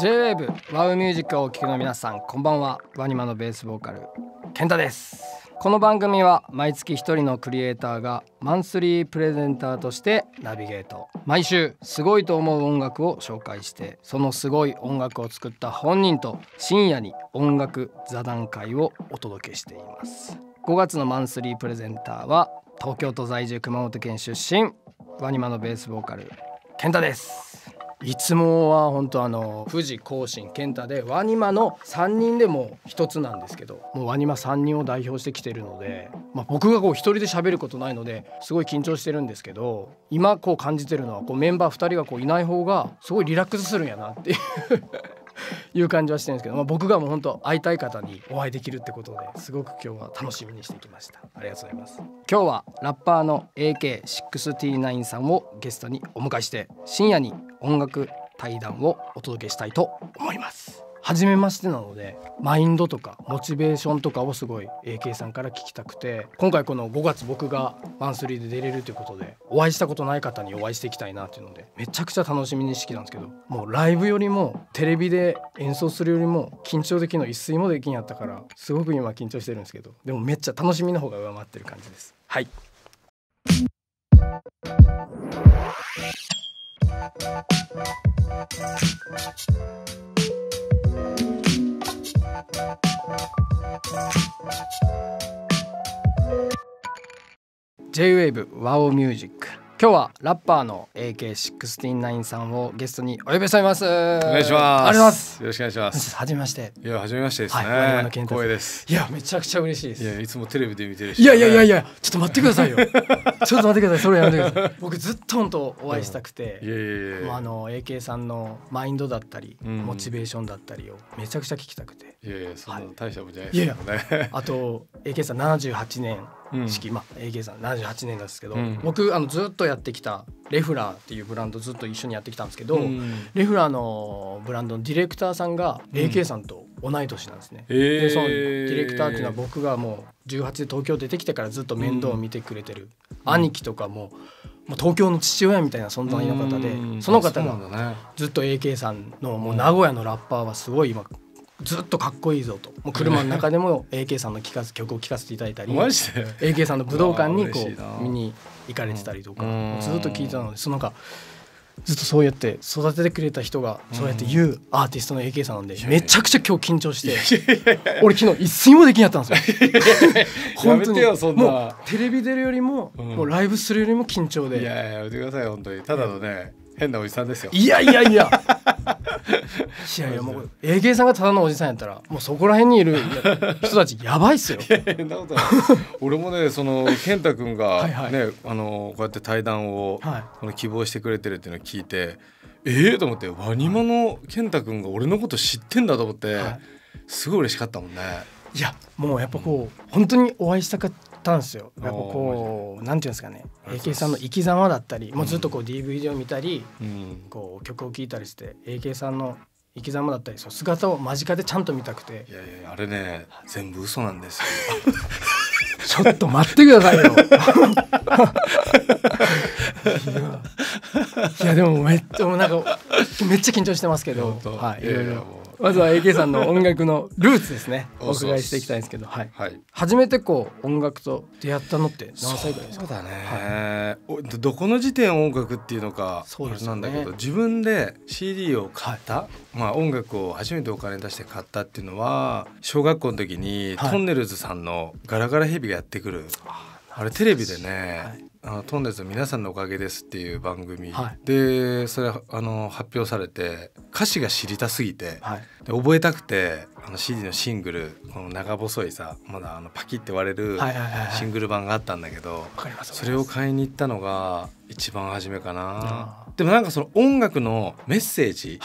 J-WAVE WOW ミュージックをお聴きの皆さんこんばんはワニマのベースボーカル健太ですこの番組は毎月1人のクリエイターがマンスリープレゼンターとしてナビゲート毎週すごいと思う音楽を紹介してそのすごい音楽を作った本人と深夜に音楽座談会をお届けしています5月のマンスリープレゼンターは東京都在住熊本県出身ワニマのベースボーカル健太ですいつもは本当あの富士甲信健太でワニマの3人でも一つなんですけどもうワニマ3人を代表してきてるので、まあ、僕がこう一人で喋ることないのですごい緊張してるんですけど今こう感じてるのはこうメンバー2人がこういない方がすごいリラックスするんやなっていういう感じはしてるんですけど、まあ、僕がもう本当会いたい方にお会いできるってことですごく今日は楽しみにしてきましたありがとうございます今日はラッパーの a k 6 9さんをゲストにお迎えして深夜に音楽対談をお届けしたいと思います初めましてなのでマインドとかモチベーションとかをすごい AK さんから聞きたくて今回この5月僕がマンスリーで出れるということでお会いしたことない方にお会いしていきたいなっていうのでめちゃくちゃ楽しみにしてきたんですけどもうライブよりもテレビで演奏するよりも緊張できるの一睡もできんやったからすごく今緊張してるんですけどでもめっちゃ楽しみの方が上回ってる感じです。はい J-WAVE ワオミュージック今日はラッパーの AK69 さんをゲストにお呼びしております。お願いします。ますよろしくお願いします。初めまして。いや初めましてですね。はい、光栄です。いやめちゃくちゃ嬉しいです。いやいつもテレビで見てる、ね、いやいやいやいやちょっと待ってくださいよ。ちょっと待ってください。それやめてください。僕ずっと本当お会いしたくて、うん、いやいやいやあの AK さんのマインドだったり、うん、モチベーションだったりをめちゃくちゃ聞きたくて。いやいやそんな大したことじゃないですけどね。はいやいやあと AK さん78年式、うん、まあ、AK さん78年ですけど、うん、僕あのずっとやってきたレフラーっていうブランドずっと一緒にやってきたんですけど、うん、レフラーのブランドのディレクターさんが AK さんと同い年なんですね。でそのディレクターっていうのは僕がもう18で東京出てきてからずっと面倒を見てくれてる、兄貴とかも。もう東京の父親みたいな存在の方でその方がずっと AK さんのもう名古屋のラッパーはすごい今ずっとかっこいいぞともう車の中でも AK さんの聴かす曲を聴かせていただいたり AK さんの武道館にこう見に行かれてたりとかずっと聞いたのでそのなずっとそうやって育ててくれた人がそうやって言うアーティストの AK さんなんでめちゃくちゃ今日緊張して俺昨日一睡もできんやったんですよ 本当にもうテレビ出るよりももうライブするよりも緊張でいやいややめてください本当にただのね変なおじさんですよいやいやいや いやいやもう AK さんがただのおじさんやったらもうそこら辺にいる人たちやばいっすよ俺もねその健太君がね、はいはい、あのこうやって対談を、はい、この希望してくれてるっていうのを聞いてええー、と思ってワニマの健太君が俺のこと知ってんだと思って、はい、すごい嬉しかったもんねいやもうやっぱこう、うん、本当にお会いしたかったんですよやっぱこうなんていうんですかね AK さんの生き様だったりもうずっとこう DVD を見たり、こう曲を聴いたりして AK さんの生き様だったりそう姿を間近でちゃんと見たくていやいやあれね全部嘘なんですよ ちょっと待ってくださいよ いやでもめっちゃなんかめっちゃ緊張してますけど、はい、いろいろまずは AK さんの音楽のルーツですね お伺いしていきたいんですけど、はい、はい、初めてこう音楽と出会ったのって何歳ぐらいですかそうだね、はい、どこの時点音楽っていうのかそうなんだけど自分で CD を買った、はい、まあ、音楽を初めてお金出して買ったっていうのは小学校の時に、トンネルズさんの「ガラガラヘビ」がやってくる。あれテレビでね、あのトンネの皆さんのおかげですっていう番組、はい、でそれあの発表されて歌詞が知りたすぎて、はい、で覚えたくてあの CD のシングルこの長細いさまだあのパキって割れるシングル版があったんだけど、それを買いに行ったのが一番初めかな。でもなんかその音楽のメッセージ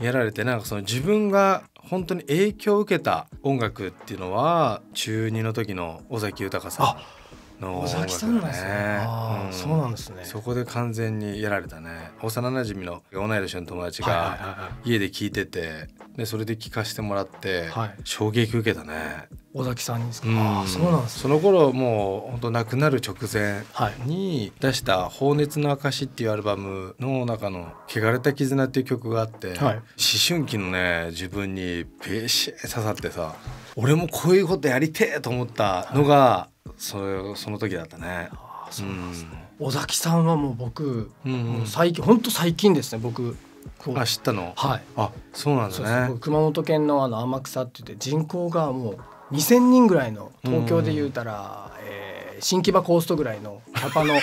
やられて、なんかその自分が本当に影響を受けた音楽っていうのは中2の時の尾崎豊さん。の尾崎さんなんですね、うん、そうなんですねそこで完全にやられたね幼なじみの同い年の友達が家で聞いててでそれで聞かせてもらって、はい、衝撃受けたね尾崎さんにですか、うん、あそうなんです、ね、その頃もう本当亡くなる直前に出した「放熱の証」っていうアルバムの中の「汚れた絆」っていう曲があって、はい、思春期のね自分にペシ刺さってさ俺もこういうことやりてえと思ったのが、はいそれその時だったね。あね、うん、崎さんはもう僕、うんうん、もう最近本当最近ですね僕あ知ったのはいあそうなんですね熊本県のあの天草って言って人口がもう2,000人ぐらいの東京で言うたら、うん、えー、新木場コーストぐらいのキャパの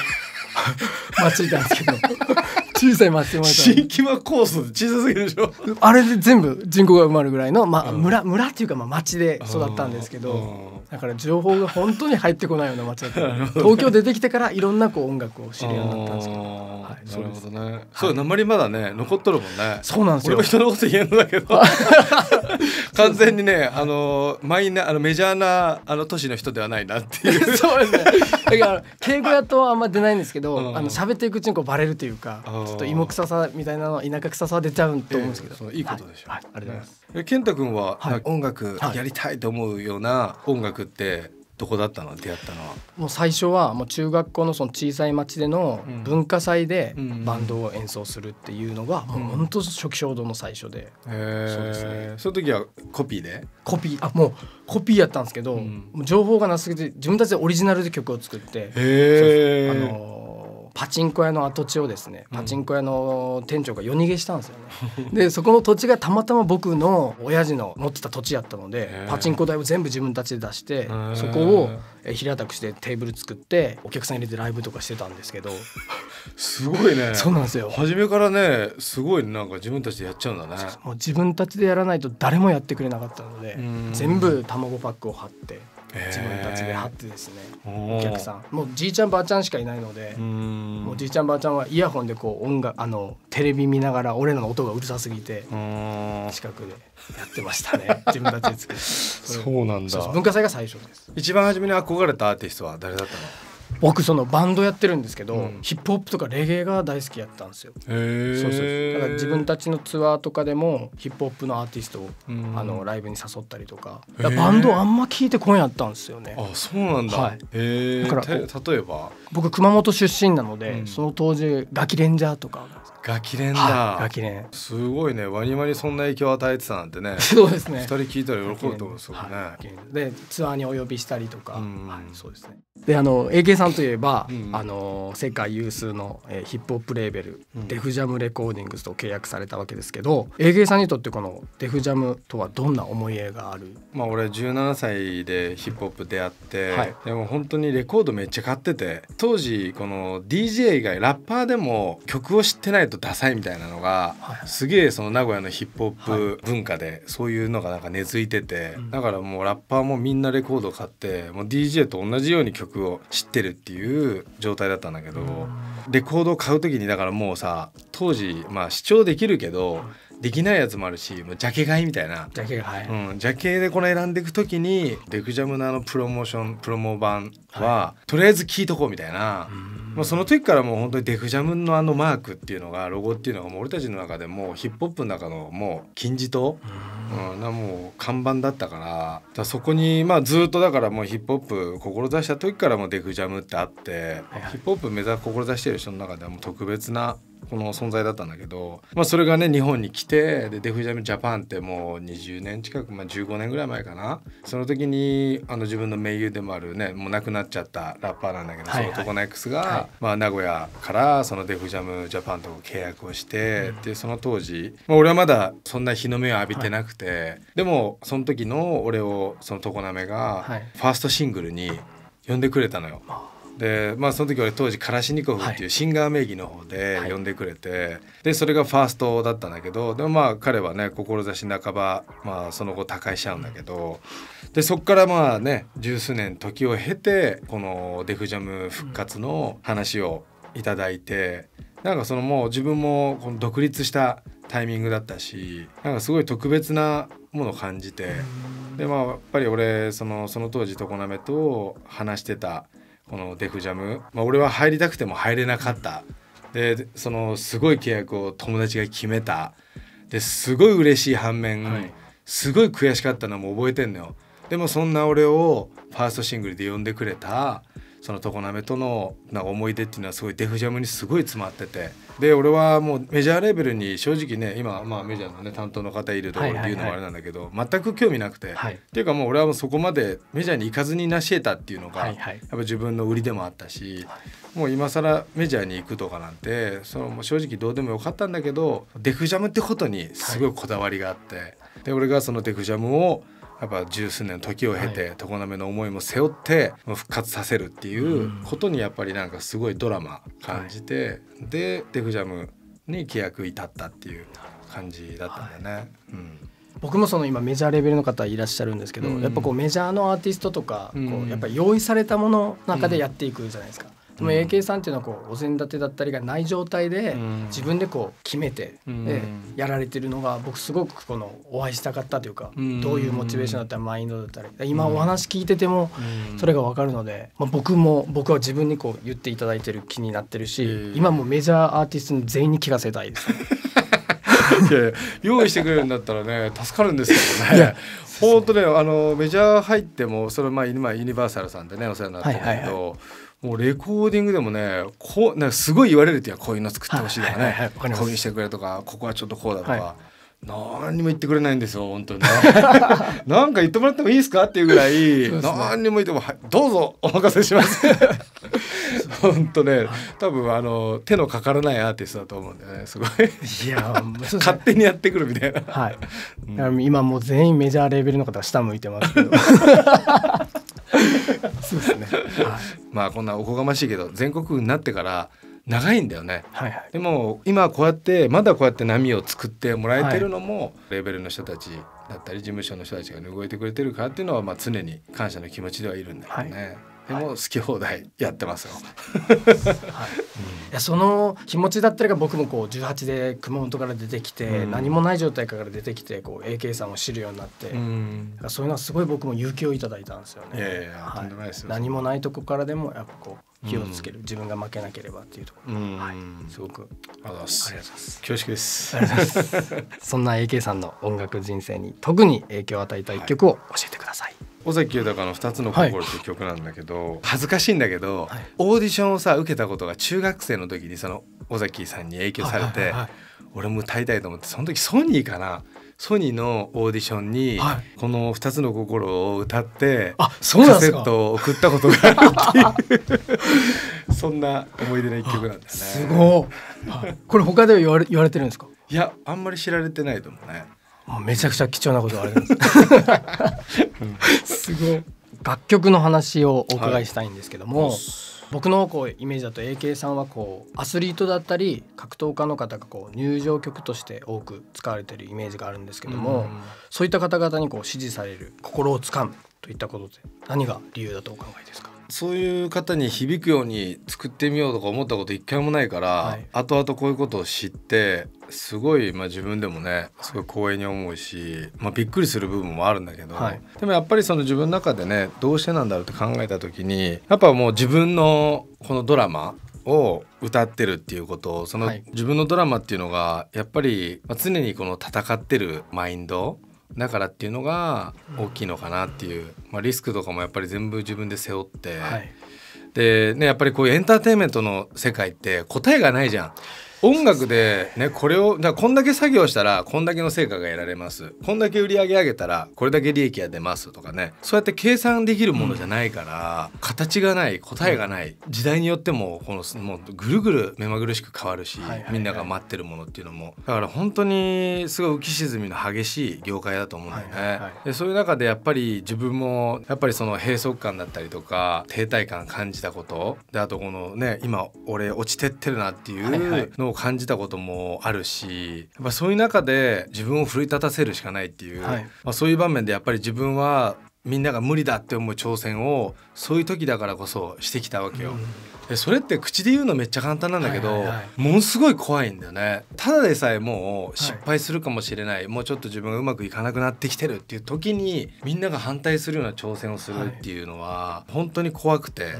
街なんですけど小さい松新木場コース小さすぎるでしょあれで全部人口が埋まるぐらいの、まあ、村、うん、村っていうかまあ町で育ったんですけどだから情報が本当に入ってこないような町だった 東京出てきてからいろんなこう音楽を知るようになったんですけど。はい、なるほどね。そう、鉛まりまだね、残っとるもんね。そうなんですよ。俺も人のこと言えんだけど。完全にね、あの、マイナ、あの、メジャーな、あの、都市の人ではないなっていう。そうですね。だから、敬語やとあんま出ないんですけど、あの、喋っていくうちに、こう、バレるというか。ちょっと芋臭さみたいなの、田舎臭さは出ちゃうと思うんですけど。いいことでしょう。ありがとうございます。健太君は、音楽やりたいと思うような音楽って。どこだったの出会ったのはもう最初はもう中学校のその小さい町での文化祭でバンドを演奏するっていうのが、ん、もう本当初期衝動の最初で、うん、そうですねその時はコピーでコピーあもうコピーやったんですけど、うん、情報がなすぎて自分たちでオリジナルで曲を作ってあのパチンコ屋の跡地をですねパチンコ屋の店長が夜逃げしたんですよね、でそこの土地がたまたま僕の親父の持ってた土地やったのでパチンコ台を全部自分たちで出してそこを平たくしてテーブル作ってお客さん入れてライブとかしてたんですけどすごいねそうなんですよ初めからねすごいなんか自分たちでやっちゃうんだねもう自分たちでやらないと誰もやってくれなかったので全部卵パックを貼って自分たちで貼ってですねお客さんもうじいちゃんばあちゃんしかいないのでもうじいちゃんばあちゃんはイヤホンでこう音楽あのテレビ見ながら俺らの音がうるさすぎて近くでやってましたね 自分たちで作るそうなんだ文化祭が最初です一番初めに憧れたアーティストは誰だったの僕そのバンドやってるんですけど、うん、ヒップホップとかレゲエが大好きやったんですよ。へそうそうだから自分たちのツアーとかでもヒップホップのアーティストを、うん、あのライブに誘ったりとかバンドあんま聞いてこんやったんですよね。あそうなんだ、はい、だから例えば僕熊本出身なので、うん、その当時ガキレンジャーとか。ガキレンだ、はい、ガキレンすごいねワニマにそんな影響を与えてたなんてねそうですね2人聞いたら喜ぶと思うんですよね、はい、でツアーにお呼びしたりとか、はい、そうですねであの AK さんといえば、うん、あの世界有数の、えヒップホップレーベル、うん、デフジャムレコーディングスと契約されたわけですけど AK さんにとってこのデフジャムとはどんな思い入れがある、まあ、俺17歳でヒップホップ出会って、はい、でも本当にレコードめっちゃ買ってて当時この DJ 以外ラッパーでも曲を知ってないとダサいみたいなのが、はい、すげえその名古屋のヒップホップ文化でそういうのがなんか根付いてて、だからもうラッパーもみんなレコード買ってもう DJ と同じように曲を知ってるっていう状態だったんだけどレコードを買う時にだからもうさ当時まあ視聴できるけどできないやつもあるしもうジャケ買いみたいなジャケ買い、うん、ジャケでこの選んでいく時にデクジャムのあのプロモーションプロモ版は、とりあえず聞いとこうみたいな、まあ、その時からもう本当にデフジャムのあのマークっていうのがロゴっていうのがもう俺たちの中でもヒップホップの中のもう金字塔、うん、なもう看板だったからそこにまあずっとだからもうヒップホップ志した時からもデフジャムってあって、ヒップホップ目指志してる人の中ではもう特別なこの存在だったんだけど、まあ、それがね日本に来てでデフジャムジャパンってもう20年近く、まあ、15年ぐらい前かなその時にあの自分の盟友でもあるねもう亡くななっちゃったラッパーなんだけど、はいはい、そのトコナ X が、はい、まあ、名古屋からそのデフジャムジャパンと契約をして、うん、でその当時、まあ、俺はまだそんな日の目を浴びてなくて、はい、でもその時の俺をその常滑がファーストシングルに呼んでくれたのよ。で、まあ、その時俺当時カラシニコフっていうシンガー名義の方で呼んでくれて、はいでそれがファーストだったんだけどでもまあ彼はね志半ば、まあ、その後他界しちゃうんだけどでそっからまあね十数年時を経てこの「デフジャム」復活の話をいただいてなんかそのもう自分もこの独立したタイミングだったしなんかすごい特別なものを感じてでまあやっぱり俺そのその当時常滑と話してたこのデフジャム、まあ、俺は入りたくても入れなかったでそのすごい契約を友達が決めたですごい嬉しい反面、はい、すごい悔しかったのも覚えてんのよでもそんな俺をファーストシングルで呼んでくれたその常滑とのな思い出っていうのはすごいデフジャムにすごい詰まっててで俺はもうメジャーレベルに正直ね今、まあ、メジャーの、ね、担当の方いるところていうのもあれなんだけど、全く興味なくて、はい、っていうかもう俺はもうそこまでメジャーに行かずに成し得たっていうのが、やっぱ自分の売りでもあったし、もう今更メジャーに行くとかなんてそのもう正直どうでもよかったんだけどデフジャムってことにすごいこだわりがあって、で俺がそのデフジャムをやっぱ十数年時を経て常滑の思いも背負って復活させるっていうことにやっぱりなんかすごいドラマ感じて、でデフジャムに契約至ったっていう感じだったんだね。うん僕もその今メジャーレベルの方いらっしゃるんですけど、うん、やっぱこうメジャーのアーティストとかこうやっぱ用意されたものの中でやっていくじゃないですか、うでも AK さんっていうのはこうお膳立てだったりがない状態で自分でこう決めて、やられてるのが僕すごくこのお会いしたかったというか、どういうモチベーションだったりマインドだったり今お話聞いててもそれが分かるので、まあ、僕も僕は自分にこう言っていただいてる気になってるし今もメジャーアーティストに全員に聞かせたいです、ね。いや用意してくれるんだったらね助かるんですけどね。本当ねあのメジャー入ってもそれまあ今ユニバーサルさんでねお世話になってるけど、はいはいはいもうレコーディングでもねこうなんかすごい言われるってこういうの作ってほしいとかね、はいはいはい、こういうしてくれとかここはちょっとこうだとか。はい何にも言ってくれないんですよ本当に、何 なんか言ってもらってもいいですかっていうぐらい、ね、何にも言っても、はい、どうぞお任せします 本当ね、多分あの手のかからないアーティストだと思うんだよねすごいいや、勝手にやってくるみたいなはい、うん、今もう全員メジャーレーベルの方下向いてますけど そうですね、はい、まあこんなおこがましいけど全国になってから長いんだよね、はいはい、でも今こうやってまだこうやって波を作ってもらえてるのも、はい、レベルの人たちだったり事務所の人たちが動いてくれてるからっていうのはまあ常に感謝の気持ちではいるんだけどね。はいでも好き放題やってますよ。はい、いやその気持ちだったりが僕もこう18で熊本から出てきて、うん、何もない状態から出てきてこう AK さんを知るようになって、うん、そういうのはすごい僕も勇気をいただいたんですよね。いやいやはい、何もないとこからでもやっぱこう気をつける、自分が負けなければっていうところ、はい、すごくありがとうございます恐縮ですすそんな AK さんの音楽人生に特に影響を与えた一曲を教えてください、はい尾崎豊の「二つの心」っていう曲なんだけど、はい、恥ずかしいんだけど、はい、オーディションをさ受けたことが中学生の時にその尾崎さんに影響されて、はいはいはい、俺も歌いたいと思ってその時ソニーかなソニーのオーディションに、この「二つの心」を歌って、はい、カセットを送ったことがあるっていう そんな思い出の一曲なんだよね。すごこれ他では言われ言われてるんですかいやあんまり知られてないと思うね。めちゃくちゃ貴重なことあります。すごい。楽曲の話をお伺いしたいんですけども、はい、僕のこうイメージだと AK さんはこうアスリートだったり格闘家の方がこう入場曲として多く使われてるイメージがあるんですけども、うん、そういった方々にこう支持される心をつかむといったことで何が理由だとお考えですかそういう方に響くように作ってみようとか思ったこと一回もないから、はい、後々こういうことを知ってすごい、まあ、自分でもねすごい光栄に思うし、まあ、びっくりする部分もあるんだけど、はい、でもやっぱりその自分の中でねどうしてなんだろうって考えた時にやっぱもう自分のこのドラマを歌ってるっていうことその自分のドラマっていうのがやっぱり常にこの戦ってるマインドだからっていうのが大きいのかなっていう、まあ、リスクとかもやっぱり全部自分で背負って、はい、でねやっぱりこういうエンターテインメントの世界って答えがないじゃん。音楽でねこれをじゃこんだけ作業したらこんだけの成果が得られますこんだけ売り上げ上げたらこれだけ利益が出ますとかねそうやって計算できるものじゃないから、うん、形がない答えがない、時代によってもこのもうぐるぐる目まぐるしく変わるし、みんなが待ってるものっていうのもだから本当にすごい浮き沈みの激しい業界だと思うんだよね。はいはいはい、でそういう中でやっぱり自分もやっぱりその閉塞感だったりとか停滞感感じたことであとこのね今俺落ちてってるなっていうのをを感じたこともあるしやっぱそういう中で自分を奮い立たせるしかないっていう、はい、まあ、そういう場面でやっぱり自分はみんなが無理だって思う挑戦をそういう時だからこそしてきたわけよ。うん、それって口で言うのめっちゃ簡単なんだけど、ものすごい怖いんだよねただでさえもう失敗するかもしれない、はい、もうちょっと自分がうまくいかなくなってきてるっていう時にみんなが反対するような挑戦をするっていうのは、本当に怖くて、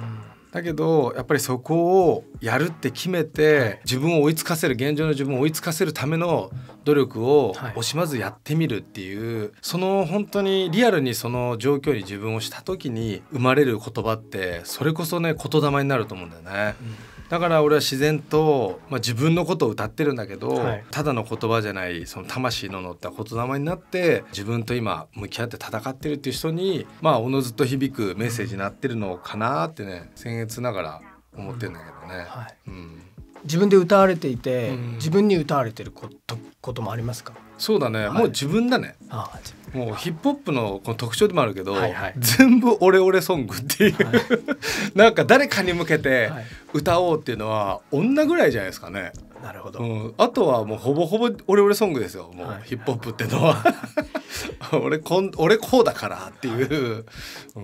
だけどやっぱりそこをやるって決めて自分を追いつかせる現状の自分を追いつかせるための努力を惜しまずやってみるっていう、その本当にリアルにその状況に自分をした時に生まれる言葉ってそれこそね言霊になると思うんだよね。うんだから俺は自然と、まあ、自分のことを歌ってるんだけど、はい、ただの言葉じゃないその魂の乗った言霊になって自分と今向き合って戦ってるっていう人にまあおのずと響くメッセージになってるのかなってね僭越ながら思ってるんだけどね。はいうん、自分で歌われていて、うん、自分に歌われてることこともありますかそうだね、はい、もう自分だね。ああもうヒップホップのこの特徴でもあるけど、はいはい、全部オレオレソングっていう、はい、なんか誰かに向けて歌おうっていうのは女ぐらいじゃないですかね。なるほど、うん、あとはもうほぼほぼオレオレソングですよもう、ヒップホップっていうのは 俺こん俺こうだからっていう、はい、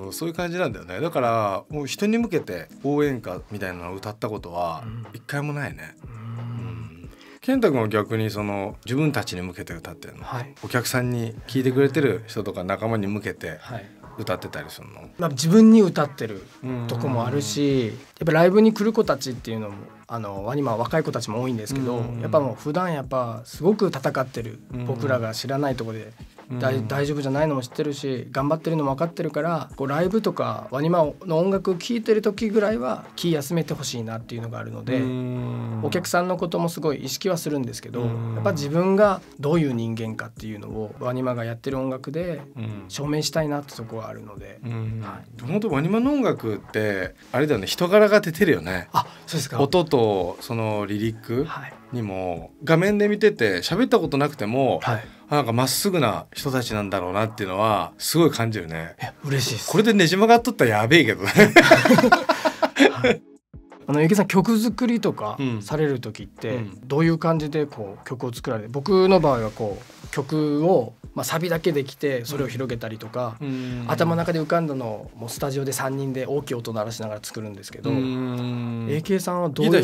うん、そういう感じなんだよねだからもう人に向けて応援歌みたいなのを歌ったことは一回もないね。うん健太君は逆にその自分たちに向けて歌ってるの、はい、お客さんに聞いてくれてる人とか仲間に向けて歌ってたりするの、まあ、自分に歌ってるとこもあるしやっぱライブに来る子たちっていうのもあの今若い子たちも多いんですけどやっぱもう普段やっぱすごく戦ってる僕らが知らないとこで大丈夫じゃないのも知ってるし頑張ってるのも分かってるからこうライブとかワニマの音楽聴いてる時ぐらいは気休めてほしいなっていうのがあるのでお客さんのこともすごい意識はするんですけどやっぱ自分がどういう人間かっていうのをワニマがやってる音楽で証明したいなってとこはあるので。はい、本当ワニマの音楽ってあれだよね人柄が出てるよね。あそうですか音とそのリリックにも、画面で見てて喋ったことなくても、はいなんかまっすぐな人たちなんだろうなっていうのはすごい感じるね嬉しいですこれでねじ曲がっとったらやべえけどね あのゆきさん曲作りとかされる時って、どういう感じでこう曲を作られて僕の場合はこう曲をまあ、サビだけできてそれを広げたりとか、うん、頭の中で浮かんだのをもうスタジオで3人で大きい音鳴らしながら作るんですけど AK さんはどういう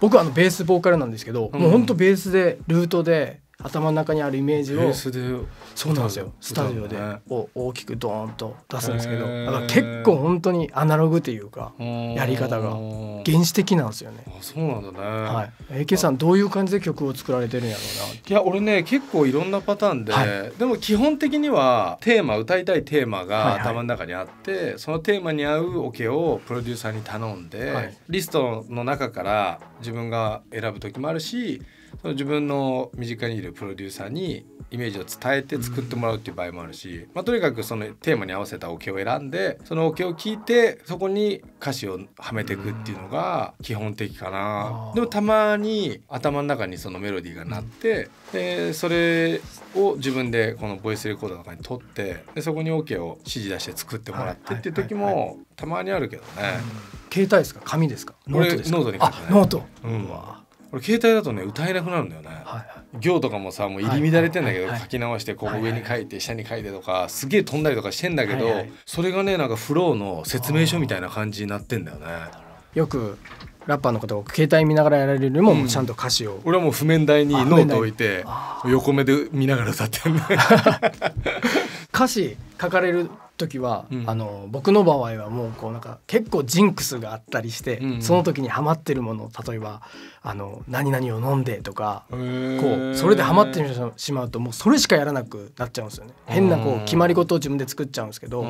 僕はあのベースボーカルなんですけど、うん、もう本当ベースでルートで頭の中にあるイメージをそうなんですよスタジオでを大きくドーンと出すんですけどだから結構本当にアナログというかやり方が原始的なんですよねあそうなんだねはい AK さんどういう感じで曲を作られてるんやろうないや俺ね結構いろんなパターンで、はい、でも基本的にはテーマ歌いたいテーマが頭の中にあって、はいはい、そのテーマに合うオ、ケをプロデューサーに頼んで、はい、リストの中から自分が選ぶ時もあるしその自分の身近にいるプロデューサーにイメージを伝えて作ってもらうっていう場合もあるし、まあ、とにかくそのテーマに合わせたオ、ケを選んでそのオ、ケを聞いてそこに歌詞をはめていくっていうのが基本的かな。でもたまに頭の中にそのメロディーが鳴って、でそれを自分でこのボイスレコードの中に取ってでそこにオ、ケを指示出して作ってもらってっていう時もたまにあるけどね。携帯ですか紙ですかノートですかノートに書いて、ノート、うん俺携帯だとね歌えなくなるんだよね、行とかもさもう入り乱れてんだけど、書き直してここ上に書いて下に書いてとかすげえ飛んだりとかしてんだけど、それがねなんかフローの説明書みたいな感じになってんだよね。よくラッパーの方が携帯見ながらやられるよりもちゃんと歌詞を、俺はもう譜面台にノート置いて横目で見ながら歌ってんね 歌詞書かれる時は、うん、あの僕の場合はもうこうなんか結構ジンクスがあったりして、うんうん、その時にハマってるもの例えばあの何々を飲んでとかこうそれでハマってしまうともうそれしかやらなくなっちゃうんですよね変なこう決まり事を自分で作っちゃうんですけど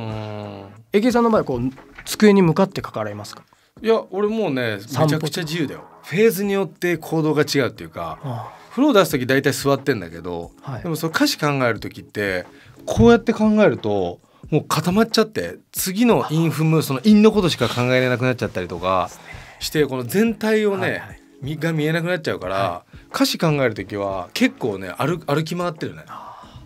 えけさんの場合こう机に向かって書かれますかいや俺もうねめちゃくちゃ自由だよフェーズによって行動が違うっていうか。ああ風呂を出す時大体座ってんだけど、はい、でもその歌詞考える時ってこうやって考えるともう固まっちゃって次のインフムその陰のことしか考えられなくなっちゃったりとかしてこの全体をね、はいが見えなくなっちゃうから、歌詞考える時は結構ね歩歩き回ってるね。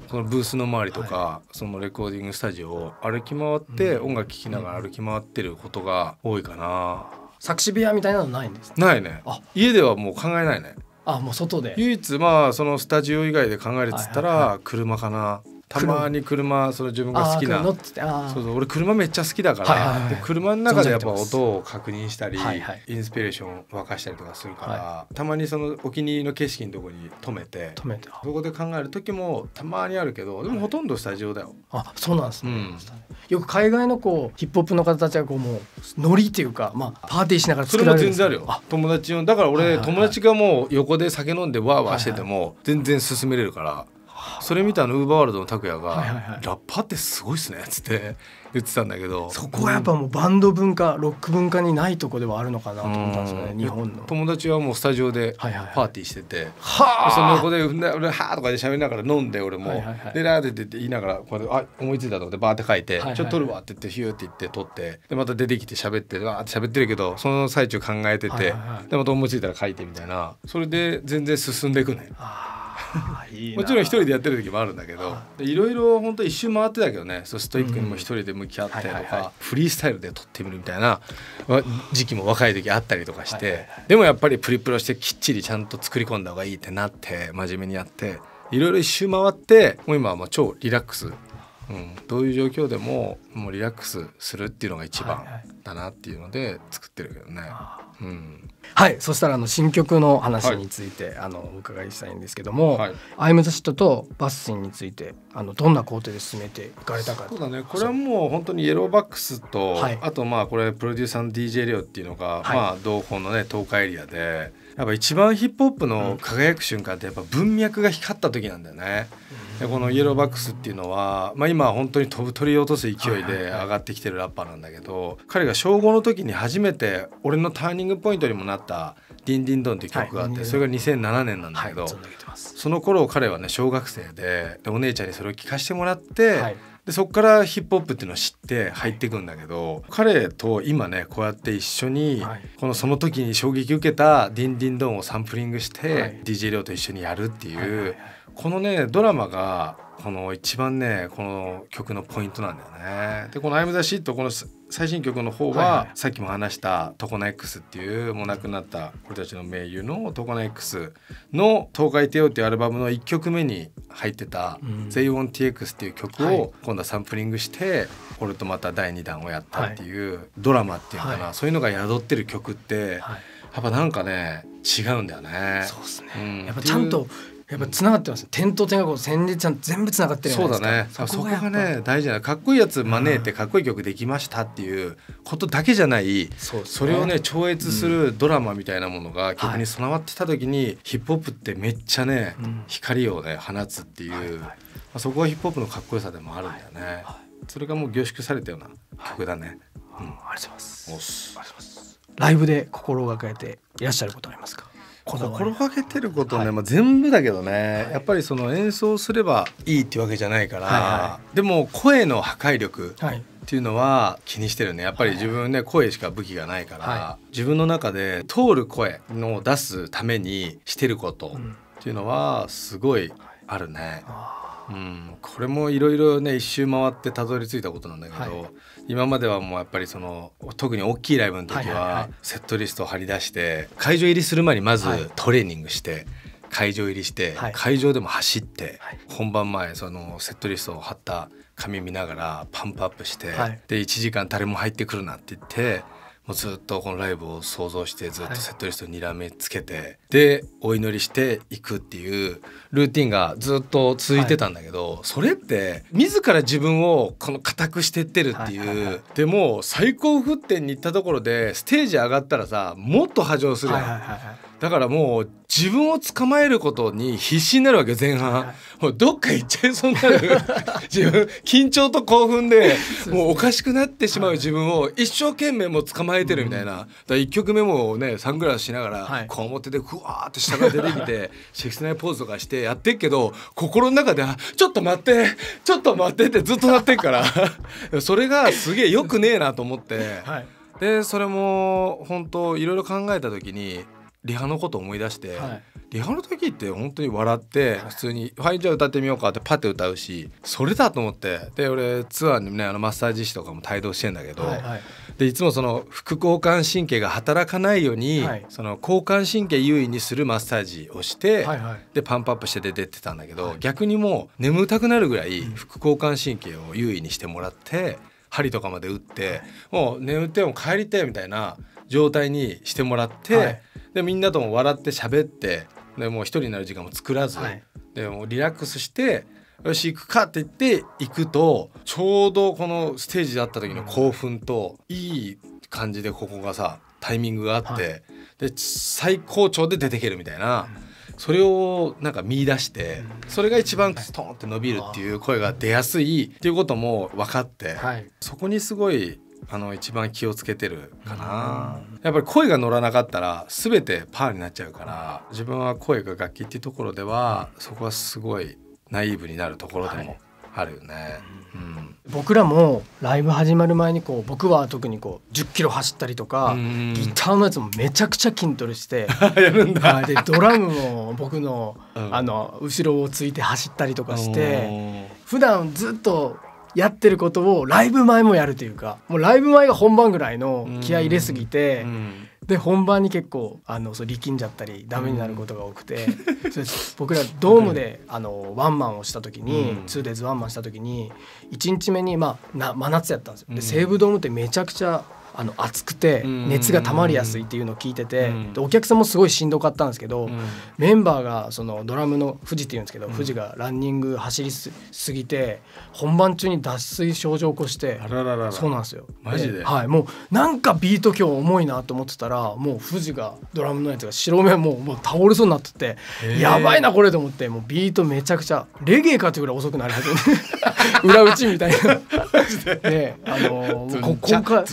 このブースの周りとか、はい、そのレコーディングスタジオを歩き回って音楽聴きながら歩き回ってることが多いかな、作詞部屋みたいなのないんですないね家ではもう考えないねあもう外で唯一まあそのスタジオ以外で考えるっつったら車かな、はいはいはいたまに車その自分が好きなそうそう俺車めっちゃ好きだから、はいはいはい、車の中でやっぱ音を確認したり、はいはい、インスピレーションを沸かしたりとかするから、はい、たまにそのお気に入りの景色のとこに止めて止めてそこで考える時もたまにあるけどでもほとんどスタジオだよ。はい、あそうなんですね、うん、よく海外のこうヒップホップの方たちはこうもうノリっていうか、まあ、パーティーしながら作られるんですそれも全然あるよ友達だから俺、はいはいはい、友達がもう横で酒飲んでわーわーしてても全然進めれるから。それ見たあのウーバーワールドの拓哉が、ラッパーってすごいっすね」っつって言ってたんだけどそこはやっぱもうバンド文化ロック文化にないとこではあるのかなと思ったんですよね日本の友達はもうスタジオでパーティーしてて、はあその横で「俺はあ」とかで喋りながら飲んで俺も「はいはいでラー」って言いながらこっあ思いついた」と思ってバーって書いて「ちょっと撮るわ」って言ってヒューって言って撮ってでまた出てきて喋ってわって喋ってるけどその最中考えてて、でまた思いついたら書いてみたいなそれで全然進んでいくね。もちろん一人でやってる時もあるんだけどいろいろ本当一周回ってたけどねそうストイックにも一人で向き合ってとかフリースタイルで撮ってみるみたいな時期も若い時あったりとかしてでもやっぱりプリプロしてきっちりちゃんと作り込んだ方がいいってなって真面目にやって。いろいろ一周回ってもう今はもう超リラックスうん、どういう状況でももうリラックスするっていうのが一番だなっていうので作ってるけどね。はい、はいうん、はい、そしたらあの新曲の話について、はい、あのお伺いしたいんですけども「はい、アイム・ザ・シット」と「バッシン」についてあのどんな工程で進めていかれたかそうだねこれはもう本当にイエローバックスと、あとまあこれプロデューサーの DJ リオっていうのが、まあ同行のね東海エリアで。やっぱ一番ヒップホップの輝く瞬間ってやっぱ文脈が光った時なんだよね。でこのイエローバックスっていうのは、まあ、今本当に飛ぶ鳥落とす勢いで上がってきてるラッパーなんだけど彼が小5の時に初めて俺のターニングポイントにもなった「ディンディンドン」っていう曲があって、それが2007年なんだけど、その頃彼はね小学生でお姉ちゃんにそれを聴かせてもらって。でそこからヒップホップっていうのを知って入っていくんだけど、はい、彼と今ねこうやって一緒に、はい、このその時に衝撃受けた「ディンディンドン」をサンプリングして、はい、DJ ウと一緒にやるっていう、はいはいはい、このねドラマがこの一番ねこの曲のポイントなんだよね。でこの「アイム・ザ・シート」この最新曲の方は、さっきも話した「トコナ X」っていうもう亡くなった俺たちの名優の「トコナ X」の「東海帝王」っていうアルバムの1曲目に入ってた「ZEONTX」っていう曲を今度はサンプリングして俺とまた第2弾をやったっていうドラマっていうのかな、そういうのが宿ってる曲って、やっぱなんかね違うんだよね。そうですね、うん、やっぱちゃんとやっぱ繋がってます。点と点がこう戦列ちゃん全部繋がってるそうだね。そこがね大事なかっこいいやつ招いてかっこいい曲できましたっていうことだけじゃない。そ、ね、れをね超越するドラマみたいなものが曲に備わってた時に、はい、ヒップホップってめっちゃね、光をね放つっていう、はいはい、まあ、そこがヒップホップのかっこよさでもあるんだよね。はいはい、それがもう凝縮されたような曲だね。うん、ありがとうございます。ありがとうございます。ライブで心がけていらっしゃることありますか。心がけてることね、はい、まあ、全部だけどね、はい、やっぱりその演奏すればいいっていうわけじゃないから、はいはい、でも声の破壊力っていうのは気にしてるねやっぱり自分ね、声しか武器がないから、はい、自分の中で通る声の出すためにしてることっていうのはすごいあるね。うん、これもいろいろね一周回ってたどり着いたことなんだけど、今まではもうやっぱりその特に大きいライブの時はセットリストを張り出して会場入りする前にまずトレーニングして。会場入りして、会場でも走って、本番前そのセットリストを貼った紙見ながらパンプアップして、で1時間誰も入ってくるなって言ってもうずっとこのライブを想像してずっとセットリストにらめつけて、でお祈りしていくっていうルーティンがずっと続いてたんだけど、はい、それって自ら自分をこの固くしてってるっていう、はいはいはい、でも最高沸点に行ったところでステージ上がったらさもっと波状するやん、はいはいはいはいだからもう自分を捕まえることに必死になるわけ前半、もうどっか行っちゃいそうになる 自分緊張と興奮でもうおかしくなってしまう自分を一生懸命も捕まえてるみたいな、だ1曲目もねサングラスしながらこう表でふわわーって下が出てきて シェフスナイポーズとかしてやってっけど心の中で「ちょっと待ってちょっと待って」ってずっとなってっから それがすげえよくねえなと思って、はい、でそれも本当いろいろ考えた時にリハのこと思い出して、はい、リハの時って本当に笑って、普通に「はいじゃあ歌ってみようか」ってパッて歌うしそれだと思ってで俺ツアーにねあのマッサージ師とかも帯同してんだけど、はいはい、でいつもその副交感神経が働かないように、はい、その交感神経優位にするマッサージをして、はいはい、でパンプアップして出てってたんだけど、逆にもう眠たくなるぐらい副交感神経を優位にしてもらって。針とかまで打って、もう眠っても帰りたいみたいな状態にしてもらって、でみんなとも笑って喋ってでもう一人になる時間も作らず、はい、でもリラックスしてよし行くかって言って行くとちょうどこのステージで会った時の興奮といい感じでここがさタイミングがあって、はい、で最高潮で出てけるみたいな。それをなんか見出してそれが一番ストンって伸びるっていう声が出やすいっていうことも分かって、はい、そこにすごいあの一番気をつけてるかな、うん、やっぱり声が乗らなかったら全てパーになっちゃうから自分は声が楽器っていうところでは、そこはすごいナイーブになるところでもあるよね、はい、うん、僕らもライブ始まる前にこう僕は特にこう1 0キロ走ったりとか、ギターのやつもめちゃくちゃ筋トレして やるんだでドラムも僕の,、あの後ろをついて走ったりとかして普段ずっとやってることをライブ前もやるというかもうライブ前が本番ぐらいの気合い入れすぎて、うん、で本番に結構あのそう力んじゃったりダメになることが多くて、う ん、僕らドームであのワンマンをした時に、うん、2 d a y ワンマンした時に1日目に、まあ、な真夏やったんですよ。で西武ドームってめちゃくちゃあの熱くて熱がたまりやすいっていうのを聞いてて、でお客さんもすごいしんどかったんですけど、メンバーがそのドラムの富士っていうんですけど、富士がランニング走りすぎて本番中に脱水症状を起こしてそうなんですよマジで、はい、もうなんかビート今日重いなと思ってたらもう富士がドラムのやつが白目もうもう倒れそうになっててやばいなこれと思ってもうビートめちゃくちゃレゲエかていうぐらい遅くなり始めて 裏打ちみたいな。ねあのー、ここか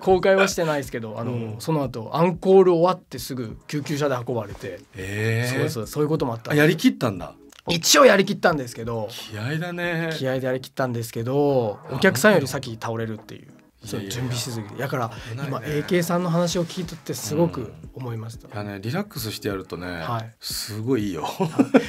公開はしてないですけどあの、うん、その後アンコール終わってすぐ救急車で運ばれて、えー、そうそうそういうこともあったやりきったんだ一応やりきったんですけど気合だね気合でやりきったんですけどお客さんより先倒れるっていうそう準備しすぎてだから今 AK さんの話を聞いとってすごく思いました、うん、いやねリラックスしてやるとね、はい、すごいいいよ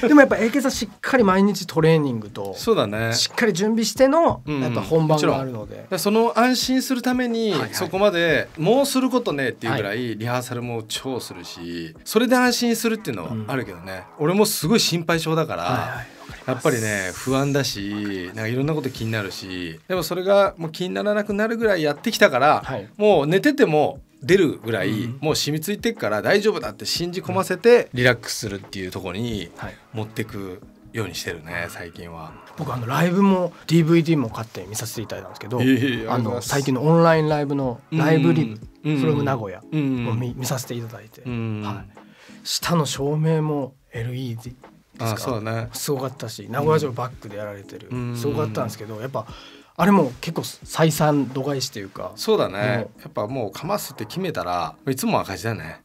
でもやっぱ AK さんしっかり毎日トレーニングとそうだねしっかり準備してのやっぱ本番があるので、うん、その安心するために、そこまでもうすることねっていうぐらいリハーサルも超するしそれで安心するっていうのはあるけどね、うん、俺もすごい心配性だから、はいはいやっぱりね不安だしなんかいろんなこと気になるしでもそれがもう気にならなくなるぐらいやってきたから、はい、もう寝てても出るぐらい、うん、もう染みついてるから大丈夫だって信じ込ませてリラックスするっていうところに持ってくようにしてるね最近は僕あのライブも DVD も買って見させていただいたんですけど、あの最近のオンラインライブのライブリブ、うん、それも名古屋を見,、見させていただいて、うん、はい、下の照明も LED ですか、ね、すごかったし名古屋城バックでやられてる、うん、すごかったんですけどやっぱあれも結構採算度外視というかそうだねやっぱもうかますって決めたらいつも赤字だね。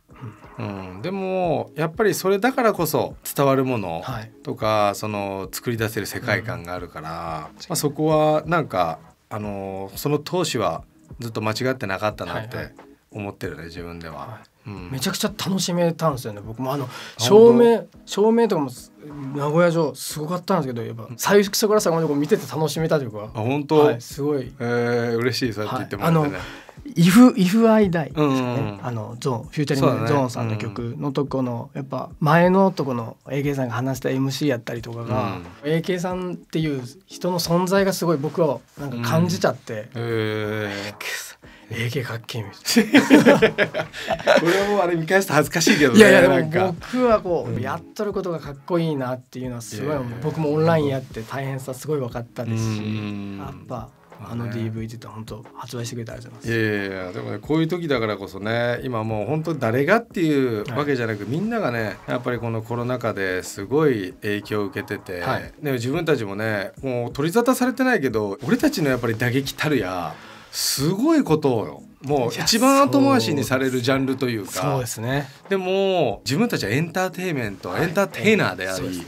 うん、うん、でもやっぱりそれだからこそ伝わるものとか、はい、その作り出せる世界観があるから、うん、まあ、そこはなんかあのその投資はずっと間違ってなかったなって思ってるね、はい、自分では。はいめちゃくちゃ楽しめたんですよね僕もあの照明照明とかも名古屋城すごかったんですけどやっぱ最初から最後まで見てて楽しめたというかあ本当、はい、すごい、えー、嬉しいさって言ってもらってね、はいイフイフアイダイね、うんうん、あのゾーンフューチャリングゾーンさんの曲のとこの、ねうん、やっぱ前のとこの AK さんが話した MC やったりとかが、うん、AK さんっていう人の存在がすごい僕はなんか感じちゃって、うんええ芸かっけえみたいなこれはもうあれ見返すと恥ずかしいけどねいやいやでも僕はこう、うん、やっとることがかっこいいなっていうのはすごい、僕もオンラインやって大変さすごい分かったですし、やっぱあの DVD って本当発売してくれてありがとうございます。いやいやでもねこういう時だからこそね今もう本当誰がっていうわけじゃなく、はい、みんながねやっぱりこのコロナ禍ですごい影響を受けてて、はい、自分たちもねもう取り沙汰されてないけど俺たちのやっぱり打撃たるや。すごいことをもう一番後回しにされるジャンルというかそうですねでも自分たちはエンターテインメント、エンターテイナーであり、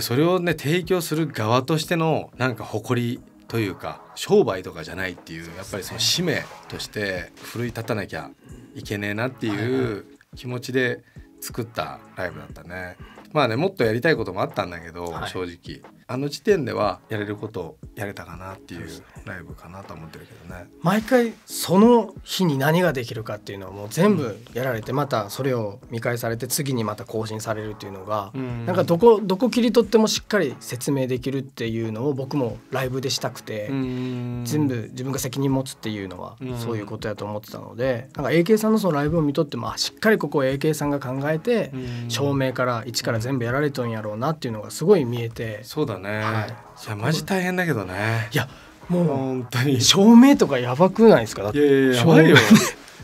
それをね提供する側としてのなんか誇りというか商売とかじゃないっていうやっぱりその使命として奮い立たなきゃいけねえなっていう気持ちで作ったライブだったね。まあねもっとやりたいこともあったんだけど、正直あの時点ではやれることをやれたかなっていうライブかなと思ってるけどね毎回その日に何ができるかっていうのをもう全部やられてまたそれを見返されて次にまた更新されるっていうのが、なんかどこどこ切り取ってもしっかり説明できるっていうのを僕もライブでしたくて、全部自分が責任持つっていうのはそういうことやと思ってたので、なんか AK さんのそのライブを見とってもしっかりここ AK さんが考えて照明から一から全部やられとんやろうなっていうのがすごい見えてそうだね、はい、いやマジ大変だけどねいやもう本当に照明とかやばくないですかいやいややばいよ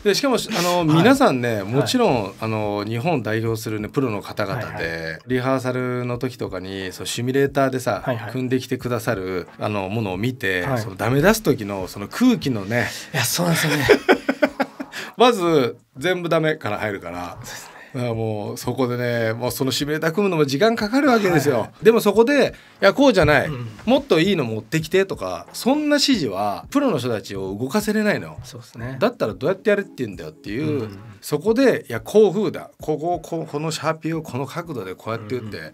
でしかもあの、皆さんねもちろん、はい、あの日本代表する、ね、プロの方々で、はいはい、リハーサルの時とかにそうシミュレーターでさ、はいはい、組んできてくださるあのものを見て、そのダメ出す時のその空気のねいやそうなんですよね まず全部ダメから入るから。だからもうそこでねもうそのシミュ組むのも時間かかるわけですよ、はい、でもそこで「いやこうじゃない、うん、もっといいの持ってきて」とかそんな指示はプロの人たちを動かせれないのそうです、ね、だったらどうやってやれって言うんだよっていう、うん、そこで「いやこう風だここここのシャーピーをこの角度でこうやって打って、うん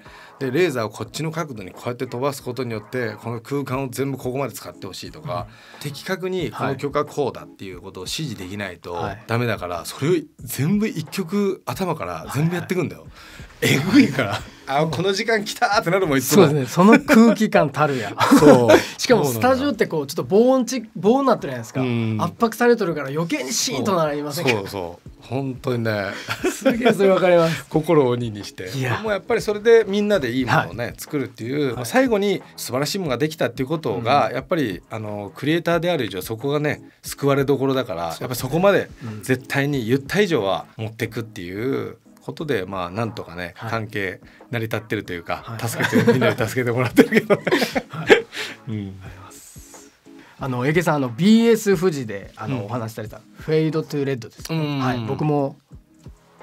でレーザーをこっちの角度にこうやって飛ばすことによってこの空間を全部ここまで使ってほしいとか、うん、的確にこの曲はこうだっていうことを指示できないとダメだから、それを全部一曲頭から全部やっていくんだよ。はいはいえぐいからあこの時間来たってなるもんいつもそうですねその空気感たるやそう しかもスタジオってこうちょっと防音ち防音なってるじゃないですか圧迫されとるから余計にシーンとなりませんかそうそう本当にねすげえそれわかります 心を鬼にしてもうやっぱりそれでみんなでいいものをね、はい、作るっていう、はい、最後に素晴らしいものができたっていうことが、うん、やっぱりあのクリエイターである以上そこがね救われどころだから、ね、やっぱそこまで絶対に言った以上は持ってくっていう、うんことでまあなんとかね、はい、関係成り立ってるというか、はい、助けてみんなで助けてもらってるけど、ね、はい、うんあのえげさんあの BS 富士であの、うん、お話しされた「フェイドトゥレッド」です、ね、はい、僕も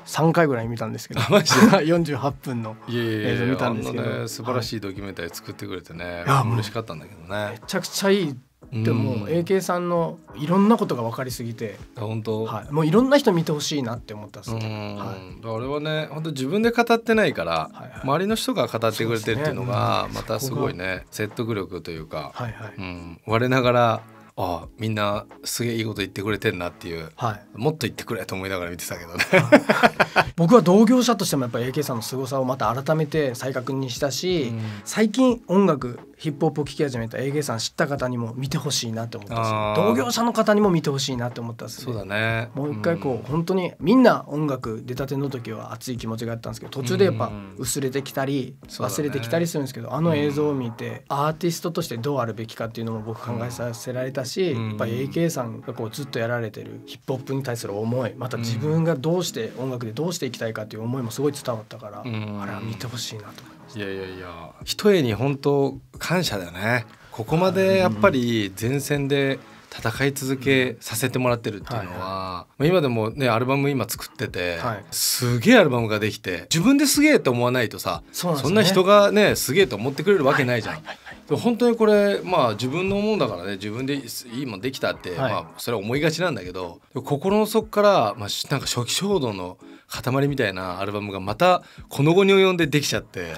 三回ぐらい見たんですけど 四十八分の映像見たんですけどいやいや、ね、素晴らしいドキュメンタリー作ってくれてね、はい、嬉しかったんだけどねめちゃくちゃいいでも AK さんのいろんなことが分かりすぎて本当、はい、もういろんな人見てほしいなって思ったんすね、はあれはね本当自分で語ってないから、はいはい、周りの人が語ってくれてるっていうのがまたすごいね、説得力というか、はいはいうん、我ながらああみんなすげえいいこと言ってくれてんなっていう、はい、もっと言ってくれと思いながら見てたけどね、はい、僕は同業者としてもやっぱり AK さんの凄さをまた改めて再確認したし、うん、最近音楽ヒップホップを聴き始めた AG さん知った方にも見てほしいなて思ったし同業者の方にも見てほしいなと思ったんすそうだねもう一回こう、うん、本当にみんな音楽出たての時は熱い気持ちがあったんですけど途中でやっぱ薄れてきたり、うん、忘れてきたりするんですけど、ね、あの映像を見て、うん、アーティストとしてどうあるべきかっていうのも僕考えさせられたし、うん、やっぱ AK さんがこうずっとやられてるヒップホップに対する思いまた自分がどうして音楽でどうしていきたいかっていう思いもすごい伝わったから、あれは見てほしいなと思いました。いやいやに本当感謝だよねここまでやっぱり前線で戦い続けさせてもらってるっていうのは、今でもねアルバム今作ってて、はい、すげえアルバムができて自分ですげえと思わないとさそ、ね,、んな人がねすげえと思ってくれるわけないじゃん。はいはいはい本当にこれまあ自分のもんだからね自分でいいもんできたって、はい、まあそれは思いがちなんだけど心の底から、まあ、なんか初期衝動の塊みたいなアルバムがまたこの後に及んでできちゃって。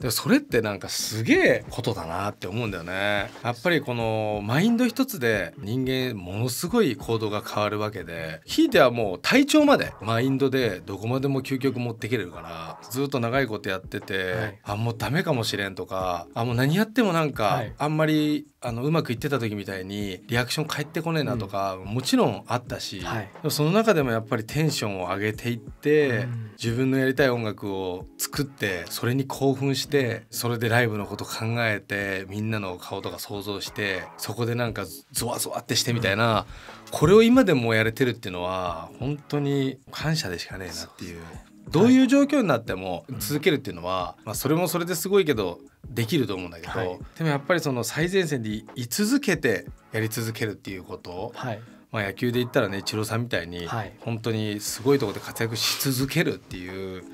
でそれってなんかすげえことだなって思うんだよねやっぱりこのマインド一つで人間ものすごい行動が変わるわけでひいてはもう体調までマインドでどこまでも究極持っていけるからずっと長いことやってて、はい、あもうダメかもしれんとかあもう何やってもなんか、はい、あんまりあのうまくいってた時みたいにリアクション返ってこねえなとか、もちろんあったし、はい、その中でもやっぱりテンションを上げていって、自分のやりたい音楽を作ってそれに興奮してそれでライブのこと考えてみんなの顔とか想像してそこでなんかゾワゾワってしてみたいな、これを今でもやれてるっていうのは本当に感謝でしかねえなっていう。そうそうどういう状況になっても続けるっていうのは、まあ、それもそれですごいけどできると思うんだけど、はい、でもやっぱりその最前線で居続けてやり続けるっていうことを、はいまあ、野球で言ったらねイチローさんみたいに、本当にすごいところで活躍し続けるっていう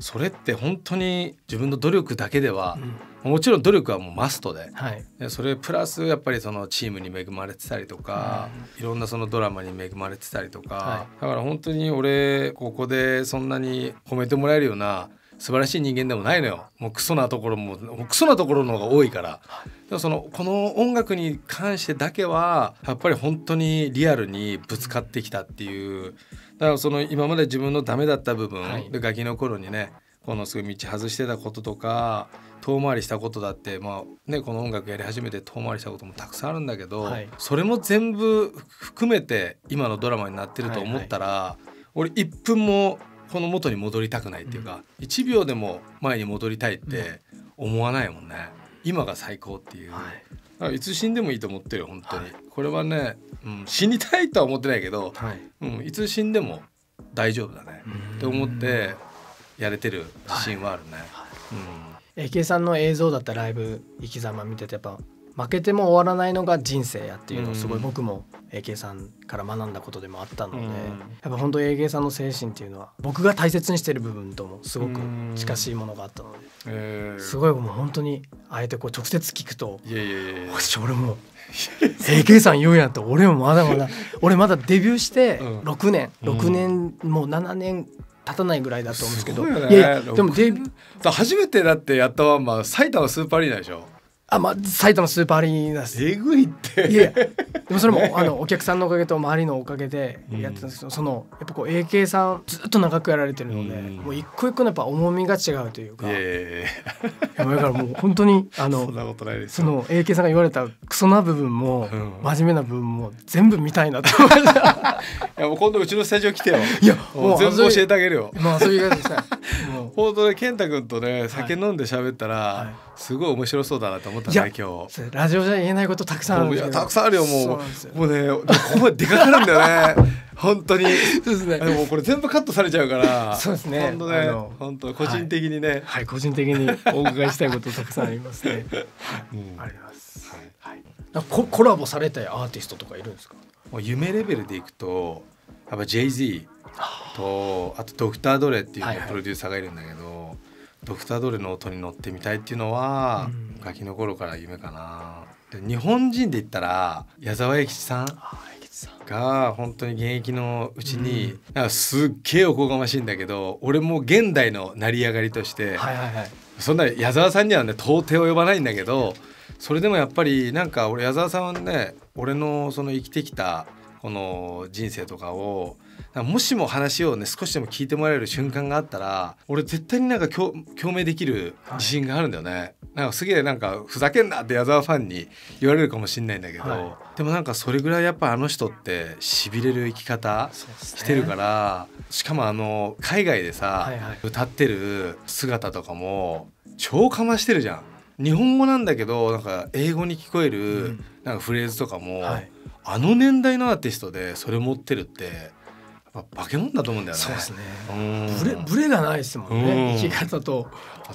それって本当に自分の努力だけでは、うん、もちろん努力はもうマストではい、それプラスやっぱりそのチームに恵まれてたりとか、うん、いろんなそのドラマに恵まれてたりとか、はい、だから本当に俺ここでそんなに褒めてもらえるような素晴らしい人間でもないのよもうクソなところもクソなところの方が多いから、はい、でもそのこの音楽に関してだけはやっぱり本当にリアルにぶつかってきたっていうだからその今まで自分のダメだった部分、はい、でガキの頃にねこのすぐ道外してたこととか遠回りしたことだってまあねこの音楽やり始めて遠回りしたこともたくさんあるんだけど、はい、それも全部含めて今のドラマになってると思ったら、はいはい、俺1分もこの元に戻りたくないっていうか、うん、1秒でも前に戻りたいって思わないもんね、うん、今が最高っていう、はい、いつ死んでもいいと思ってる本当に、はい、これはね、うん、死にたいとは思ってないけど、はい、うん、いつ死んでも大丈夫だねって思ってやれてる自信はあるね。はいはい、うん、さんの映像だったライブ生き様見ててやっぱ負けても終わらないのが人生やっていうのをすごい僕も AK さんから学んだことでもあったので、うん、やっぱ本当 AK さんの精神っていうのは僕が大切にしてる部分ともすごく近しいものがあったので、すごいもう本当にあえてこう直接聞くと「いやいやいや俺も AK さん言うやんって俺もまだまだ俺まだデビューして6年、うん、6年もう7年立たないぐらいだと思うんですけど、ね、でもデビュー初めてだってやったワンマン埼玉スーパーリーーでしょあまあ、埼玉スーパーアリーナです。えぐいっていやでもそれも、あのお客さんのおかげと周りのおかげでやってたんですけど、うん、そのやっぱこう AK さんずっと長くやられてるので、うん、もう一個一個のやっぱ重みが違うというか、えー、だからもう本当にあのそんなことないですその AK さんが言われたクソな部分も、うん、真面目な部分も全部見たいなと思いま やもう今度うちのスタジオ来てよ。いやもう全部教えてあげるよ。まあそういう感じでさ本当ね健太君とね酒飲んで喋ったら、はいすごい面白そうだなと思思ったね今日ラジオじゃ言えないことたくさんあるたくさんあるよもうもうねここまででかくなるんだよね 本当にそうですねでもこれ全部カットされちゃうからそうですね本当ね本当個人的にね、はい、はい、個人的にお伺いしたいことたくさんありますね、うん、ありますはい、はい、ココラボされたいアーティストとかいるんですかもう夢レベルでいくとやっぱ Jay-Z とあとドクター・ドレっていうプロデューサーがいるんだけど、はいはいドクター・ドレの音に乗ってみたいっていうのは、うん、ガキの頃から夢かなで日本人で言ったら矢沢永吉さんが本当に現役のうちに、うん、なんかすっげえおこがましいんだけど俺も現代の成り上がりとして、はいはいはい、そんな矢沢さんにはね到底及ばないんだけどそれでもやっぱりなんか俺矢沢さんはね俺のその生きてきたこの人生とかをもしも話をね少しでも聞いてもらえる瞬間があったら俺絶対になんか共鳴できる自信があるんだよね、はい、なんかすげえなんかふざけんなって矢沢ファンに言われるかもしんないんだけど、はい、でもなんかそれぐらいやっぱあの人ってしびれる生き方してるから、ね、しかもあの海外でさ、はいはい、歌ってる姿とかも超かましてるじゃん日本語なんだけどなんか英語に聞こえるなんかフレーズとかも、うんはい、あの年代のアーティストでそれ持ってるってぱ化け物だと思うんだよね。そうですね。ブレブレがないですもんね。生き方と。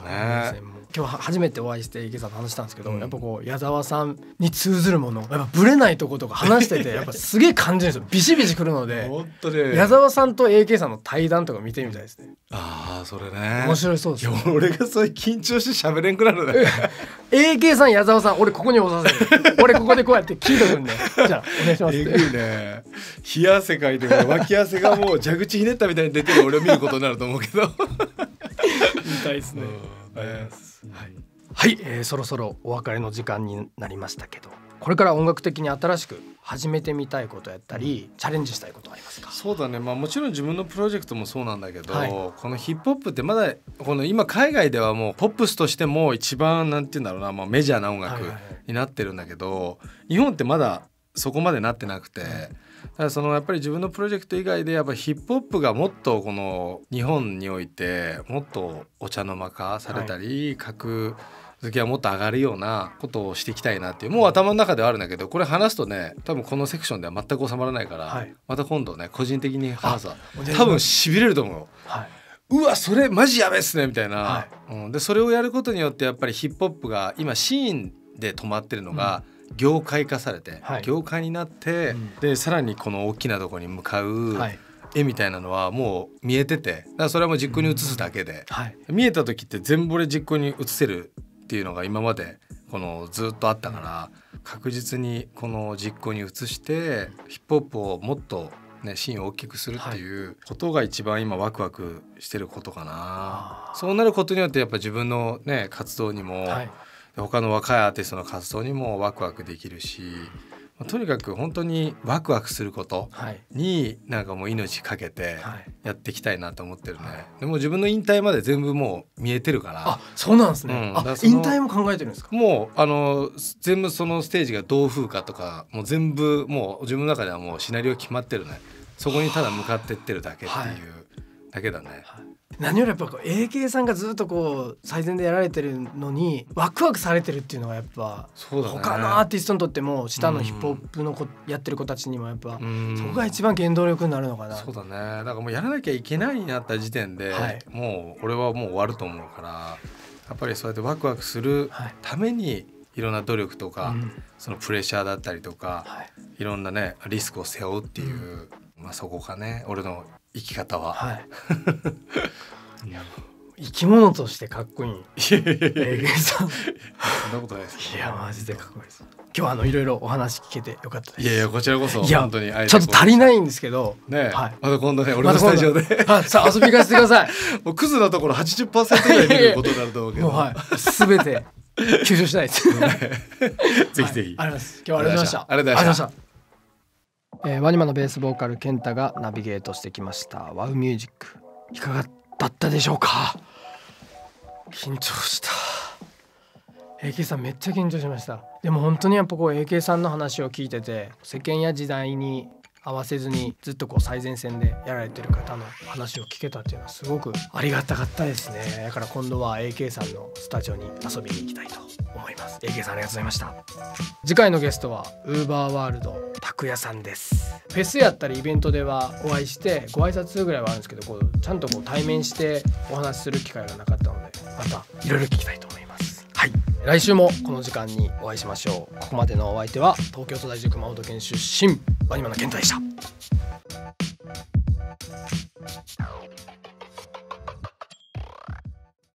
ね。今日初めてお会いして池さんと話したんですけど、うん、やっぱこう矢沢さんに通ずるものやっぱぶれないとことか話してて やっぱすげえ感じるんですよビシビシくるので本当矢沢さんと AK さんの対談とか見てみたいですねああそれね面白いそうです、ね、俺がそれ緊張して喋れんくなるね AK さん矢沢さん俺ここにおさせる 俺ここでこうやって聞いとくんでじゃあお願いしますえぐいね冷や汗かいて脇汗がもう蛇口ひねったみたいに出てる俺を見ることになると思うけどみたいですね、うん、ありはい、はい、えー、そろそろお別れの時間になりましたけどこれから音楽的に新しく始めてみたいことやったり、チャレンジしたいことありますかそうだね、まあ、もちろん自分のプロジェクトもそうなんだけど、はい、このヒップホップってまだこの今海外ではもうポップスとしても一番なんて言うんだろうな、まあ、メジャーな音楽になってるんだけど、日本ってまだそこまでなってなくて。うんだそのやっぱり自分のプロジェクト以外でやっぱヒップホップがもっとこの日本においてもっとお茶の間化されたり、格付けはもっと上がるようなことをしていきたいなっていうもう頭の中ではあるんだけどこれ話すとね多分このセクションでは全く収まらないから、また今度ね個人的に話すわ多分しびれると思う。うわそれマジやべっすねみたいな、はい、うん、でそれをやることによってやっぱりヒップホップが今シーンで止まってるのが、業界化されて、はい、業界になって、うん、でさらにこの大きなとこに向かう、絵みたいなのはもう見えててだそれはもう実行に移すだけで、はい、見えた時って全部れ実行に移せるっていうのが今までこのずっとあったから、うん、確実にこの実行に移してヒップホップをもっと、ね、シーンを大きくするっていうことが一番今ワクワクしてることかな、はい、そうなることによってやっぱ自分のね活動にも、はい他の若いアーティストの活動にもワクワクできるしとにかく本当にワクワクすることになんかもう命かけてやっていきたいなと思ってるね、はい、でも自分の引退まで全部もう見えてるからあそうなんですね、うん、引退も考えてるんですかもうあの全部そのステージがどう風かとかもう全部もう自分の中ではもうシナリオ決まってるねそこにただ向かってってるだけっていうだけだね、はい何よりやっぱこう AK さんがずっとこう最善でやられてるのにワクワクされてるっていうのがやっぱそうだ、ね、他のアーティストにとっても下のヒップホップの子、やってる子たちにもやっぱそこが一番原動力になるのかなそうだねだからもうやらなきゃいけないになった時点で、はい、もう俺はもう終わると思うからやっぱりそうやってワクワクするために、いろんな努力とか、そのプレッシャーだったりとか、はい、いろんなねリスクを背負うっていう、うん、まあそこかね俺の生き方は。はい生き物としてかっこいい。いやいやそんなことないです。いやマジでかっこいいです。今日あのいろいろお話聞けてよかったです。いやいやこちらこそ本当にちょっと足りないんですけど。ね、はい、また今度ね俺のスタジオで、ま、さあ遊び返してください。もうクズなところ80%ぐらい見ることになると思うけど。もうはいすべて吸収したいです。ぜひぜひ、はい、ありがとうございます。今日はありがとうございました。ありがとうございました。えー、ワニマのベースボーカル健太がナビゲートしてきました「ワウミュージックいかがだったでしょうか緊張した AK さんめっちゃ緊張しましたでも本当にやっぱこう AK さんの話を聞いてて世間や時代に合わせずにずっとこう最前線でやられてる方の話を聞けたっていうのはすごくありがたかったですねだから今度は AK さんのスタジオに遊びに行きたいと思います AK さんありがとうございました次回のゲストはウーバーワールド拓也さんですフェスやったりイベントではお会いしてご挨拶ぐらいはあるんですけどこうちゃんとこう対面してお話しする機会がなかったのでまたいろいろ聞きたいと思います来週もこの時間にお会いしましょうここまでのお相手は東京都大学熊本県出身バニマナ健太でした